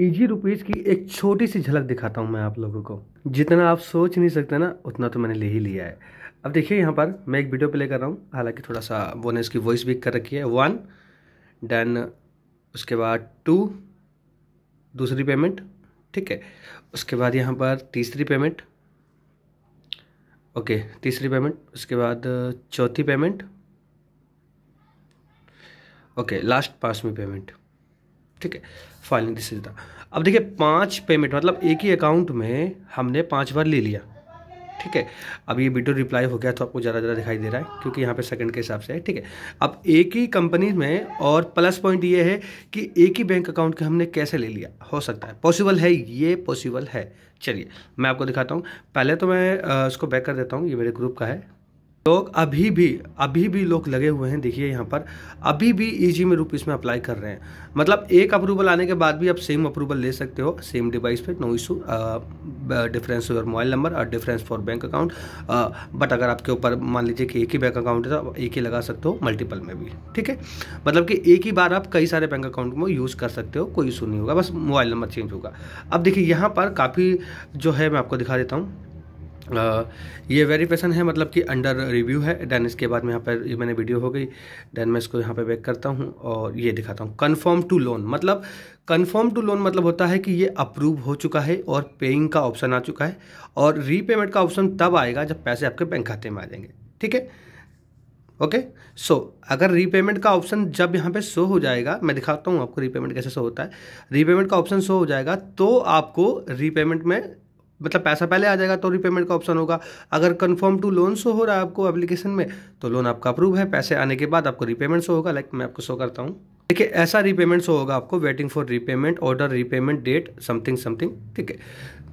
easy e rupees की एक छोटी सी झलक दिखाता हूँ मैं आप लोगों को जितना आप सोच नहीं सकते ना उतना तो मैंने ले ही लिया है अब देखिए यहाँ पर मैं एक वीडियो प्ले कर रहा हूँ हालांकि थोड़ा सा वो ने इसकी वॉइस भी कर रखी है वन देन उसके बाद टू दूसरी पेमेंट ठीक है उसके बाद यहाँ पर तीसरी पेमेंट ओके तीसरी पेमेंट उसके बाद चौथी पेमेंट ओके लास्ट पाँचवीं पेमेंट ठीक है फाइलिंग दिस इज द अब देखिए पांच पेमेंट मतलब एक ही अकाउंट में हमने पांच बार ले लिया ठीक है अब ये वीडियो रिप्लाई हो गया तो आपको ज़्यादा ज़्यादा दिखाई दे रहा है क्योंकि यहाँ पे सेकंड के हिसाब से है ठीक है अब एक ही कंपनी में और प्लस पॉइंट ये है कि एक ही बैंक अकाउंट के हमने कैसे ले लिया हो सकता है पॉसिबल है ये पॉसिबल है चलिए मैं आपको दिखाता हूँ पहले तो मैं इसको बैक कर देता हूँ ये मेरे ग्रुप का है लोग अभी भी अभी भी लोग लगे हुए हैं देखिए यहाँ पर अभी भी ईजी e में रूप इसमें अप्लाई कर रहे हैं मतलब एक अप्रूवल आने के बाद भी आप सेम अप्रूवल ले सकते हो सेम डिवाइस पे no issue difference your mobile number और difference for bank account but अगर आपके ऊपर मान लीजिए कि एक ही बैंक अकाउंट है तो आप एक ही लगा सकते हो मल्टीपल में भी ठीक है मतलब कि एक ही बार आप कई सारे बैंक अकाउंट में यूज़ कर सकते हो कोई इशू नहीं होगा बस मोबाइल नंबर चेंज होगा अब देखिए यहाँ पर काफ़ी जो है मैं आपको दिखा देता हूँ ये वेरीफिकेशन है मतलब कि अंडर रिव्यू है देन इसके बाद में यहाँ पर ये मैंने वीडियो हो गई देन मैं इसको यहाँ पे बैक करता हूँ और ये दिखाता हूँ कन्फर्म टू लोन मतलब कन्फर्म टू लोन मतलब होता है कि ये अप्रूव हो चुका है और पेइंग का ऑप्शन आ चुका है और रीपेमेंट का ऑप्शन तब आएगा जब पैसे आपके बैंक खाते में आ जाएंगे ठीक है ओके सो अगर रीपेमेंट का ऑप्शन जब यहाँ पे शो हो जाएगा मैं दिखाता हूँ आपको रीपेमेंट कैसे शो होता है रीपेमेंट का ऑप्शन शो हो जाएगा तो आपको रीपेमेंट में मतलब पैसा पहले आ जाएगा तो रिपेमेंट का ऑप्शन होगा अगर कन्फर्म टू लोन शो हो रहा है आपको एप्लीकेशन में तो लोन आपका अप्रूव है पैसे आने के बाद आपको रिपेमेंट शो होगा लाइक मैं आपको शो करता हूँ ठीक है ऐसा रीपेमेंट शो होगा आपको waiting for repayment order repayment date something something ठीक है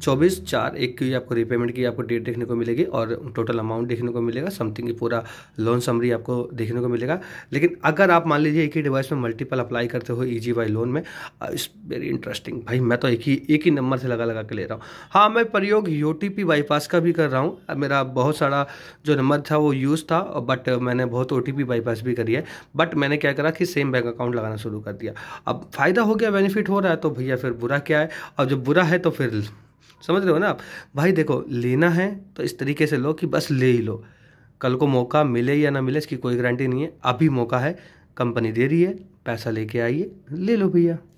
चौबीस चार एक की आपको रीपेमेंट की आपको डेट देखने को मिलेगी और टोटल अमाउंट देखने को मिलेगा समथिंग पूरा लोन समरी आपको देखने को मिलेगा लेकिन अगर आप मान लीजिए एक ही डिवाइस में मल्टीपल अप्लाई करते हो ई वाई लोन में इस वेरी इंटरेस्टिंग भाई मैं तो एक ही एक ही नंबर से लगा लगा के ले रहा हूँ हाँ मैं प्रयोग यू बाईपास का भी कर रहा हूँ मेरा बहुत सारा जो नंबर था वो यूज़ था बट मैंने बहुत ओ बाईपास भी करी है बट मैंने क्या करा कि सेम बैंक अकाउंट लगा लगाना शुरू कर दिया अब फ़ायदा हो गया बेनिफिट हो रहा है तो भैया फिर बुरा क्या है और जब बुरा है तो फिर समझ रहे हो ना आप भाई देखो लेना है तो इस तरीके से लो कि बस ले ही लो कल को मौका मिले या ना मिले इसकी कोई गारंटी नहीं है अभी मौका है कंपनी दे रही है पैसा लेके आइए ले लो भैया